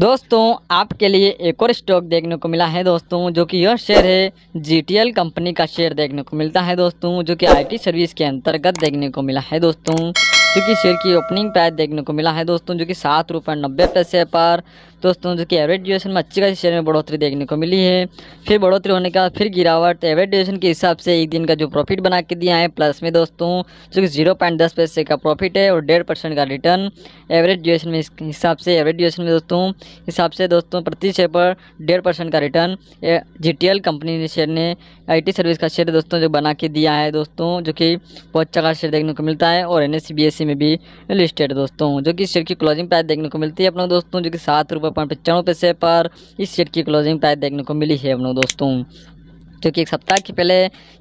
दोस्तों आपके लिए एक और स्टॉक देखने को मिला है दोस्तों जो कि यह शेयर है जीटीएल कंपनी का शेयर देखने को मिलता है दोस्तों जो कि आईटी सर्विस के अंतर्गत देखने को मिला है दोस्तों जो कि शेयर की ओपनिंग प्राइस देखने को मिला है दोस्तों जो कि सात रुपये नब्बे पैसे पर दोस्तों जो कि एवरेज ड्यूरेशन में अच्छी खासी शेयर में बढ़ोतरी देखने को मिली है फिर बढ़ोतरी होने का फिर गिरावट एवरेज तो ड्यूरेशन के हिसाब से एक दिन का जो प्रॉफिट बना के दिया है प्लस में दोस्तों जो कि जीरो पॉइंट दस पैसे का प्रॉफिट है और डेढ़ परसेंट का रिटर्न एवरेज ड्यूरेशन में हिसाब से एवरेज ड्यूरेशन में दोस्तों हिसाब से दोस्तों प्रति शेयर पर डेढ़ परसेंट का रिटर्न जी कंपनी ने शेयर ने आई सर्विस का शेयर दोस्तों जो बना के दिया है दोस्तों जो कि बहुत अच्छा खास शेयर देखने को मिलता है और एन एस e e में भी लिस्टेड दोस्तों जो कि शेयर की क्लोजिंग प्राइस देखने को मिलती है अपना दोस्तों जो कि सात रुपये पॉइंट पचानवे पैसे पर इस शेयर की क्लोजिंग प्राइस देखने को मिली है हम लोग दोस्तों जो कि एक सप्ताह के पहले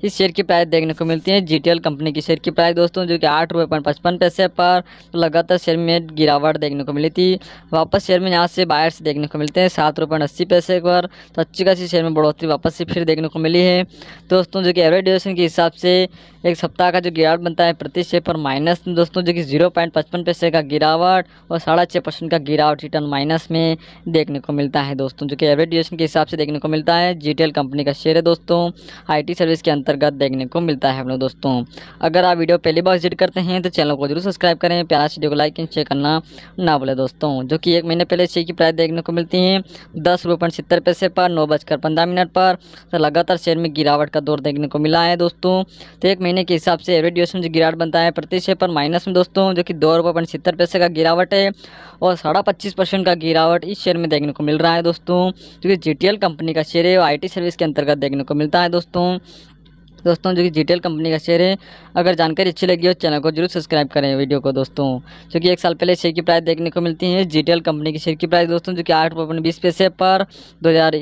इस शेयर की प्राइस देखने को मिलती है जी कंपनी की शेयर की प्राइस दोस्तों जो कि आठ रुपये पॉइंट पचपन पैसे पर तो लगातार शेयर में गिरावट देखने को मिली थी वापस शेयर में यहाँ से बायर्स देखने को मिलते हैं सात रुपये अस्सी पैसे पर तो अच्छी खासी शेयर में बढ़ोतरी वापस से फिर देखने को मिली है दोस्तों जो कि एवरेज ड्यूरेशन के हिसाब से एक सप्ताह का जो गिरावट बनता है प्रति शेयर पर माइनस दोस्तों जो कि जीरो पॉइंट पचपन पैसे का गिरावट और साढ़ा छः परसेंट का गिरावट रिटर्न माइनस में देखने को मिलता है दोस्तों जो कि एवरेज ड्यूरेशन के हिसाब से देखने को मिलता है जी कंपनी का शेयर है दोस्तों दोस्तों आईटी सर्विस के अंतर्गत देखने को मिलता है लोग दोस्तों अगर आप वीडियो पहली बार विजिट करते हैं तो चैनल को जरूर सब्सक्राइब करें प्यारा वीडियो को लाइक एंड शेयर करना ना बोले दोस्तों जो कि एक महीने पहले शेयर की प्राइस देखने को मिलती है दस रुपये सत्तर पैसे पर नौ बजकर पंद्रह मिनट पर तो लगातार शेयर में गिरावट का दौर देखने को मिला है दोस्तों तो एक महीने के हिसाब से एवरेज ड्यूरेशन जो गिरावट बनता है प्रति शेयर पर माइनस में दोस्तों जो कि दो रुपये सत्तर पैसे का गिरावट है और साढ़ा पच्चीस परसेंट का गिरावट इस शेयर में देखने को मिल रहा है दोस्तों क्योंकि जी कंपनी का शेयर है आई सर्विस के अंतर्गत देखने को मिलता है दोस्तों दोस्तों जो कि जीटेल कंपनी का शेयर है अगर जानकारी अच्छी लगी हो चैनल को जरूर सब्सक्राइब करें वीडियो को दोस्तों क्योंकि एक साल पहले शेयर की प्राइस देखने को मिलती है जीटेल कंपनी की शेयर की प्राइस दोस्तों जो कि आठ रुपये बीस पैसे पर दो हज़ार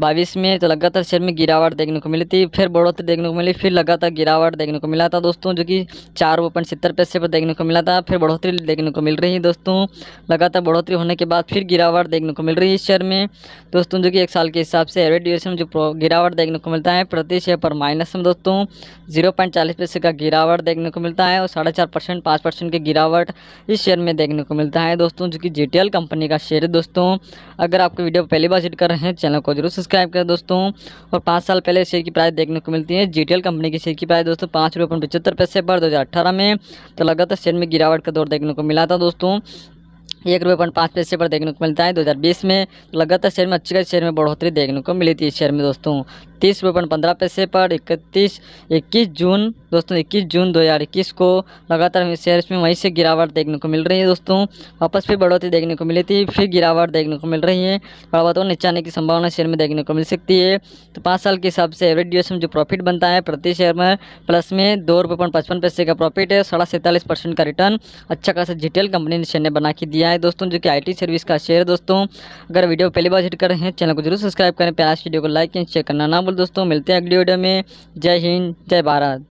बाईस में तो लगातार शेयर में गिरावट देखने को मिली थी फिर बढ़ोतरी देखने को मिली फिर लगातार गिरावट देखने को मिला था दोस्तों जो कि चार ओपन सत्तर पैसे पर देखने को मिला था फिर बढ़ोतरी देखने को मिल रही है दोस्तों लगातार बढ़ोतरी होने के बाद फिर गिरावट देखने को मिल रही है इस शेयर में दोस्तों जो कि एक साल के हिसाब से एवरेज ड्यूरेशन जो गिरावट देखने को मिलता है प्रति शेयर पर माइनस में दोस्तों जीरो पैसे का गिरावट देखने को मिलता है और साढ़े चार परसेंट पाँच परसेंट की गिरावट इस शेयर में देखने को मिलता है दोस्तों जो कि जी कंपनी का शेयर है दोस्तों अगर आपको वीडियो पहली बार जिट कर रहे हैं चैनल को जरूर सब्सक्राइब करें दोस्तों और पाँच साल पहले शेयर की प्राइस देखने को मिलती है जीटीएल कंपनी की शेयर की प्राइस दोस्तों पाँच रुपये पचहत्तर पैसे पर दो में तो लगातार शेयर में गिरावट का दौर देखने को मिला था दोस्तों एक रुपये पॉइंट पाँच पैसे पर देखने को मिलता है 2020 में लगातार शेयर में अच्छी खासी शेयर में बढ़ोतरी देखने को मिली थी इस शेयर में दोस्तों तीस रुपये पॉइंट पंद्रह पैसे पर इकतीस इक्कीस जून दोस्तों इक्कीस जून 2021 को लगातार हमें शेयर में वहीं से गिरावट देखने को मिल रही है दोस्तों वापस फिर बढ़ोतरी देखने को मिली थी फिर गिरावट देखने को मिल रही है और नीचे आने की संभावना शेयर में देखने को मिल सकती है तो पाँच साल के हिसाब से एवरेज में जो प्रॉफिट बनता है प्रति शेयर में प्लस में दो रुपये पॉइंट पचपन पैसे का प्रॉफिट है साढ़ा सैंतालीस परसेंट का रिटर्न अच्छा खासा जिटेल कंपनी ने शेयर ने बना के दिया है दोस्तों जो कि आईटी सर्विस का शेयर दोस्तों अगर वीडियो पहली बार हिट कर रहे हैं चैनल को जरूर सब्सक्राइब करें प्यार वीडियो को लाइक एंड शेयर करना ना बोल दोस्तों मिलते हैं अगली वीडियो में जय हिंद जय भारत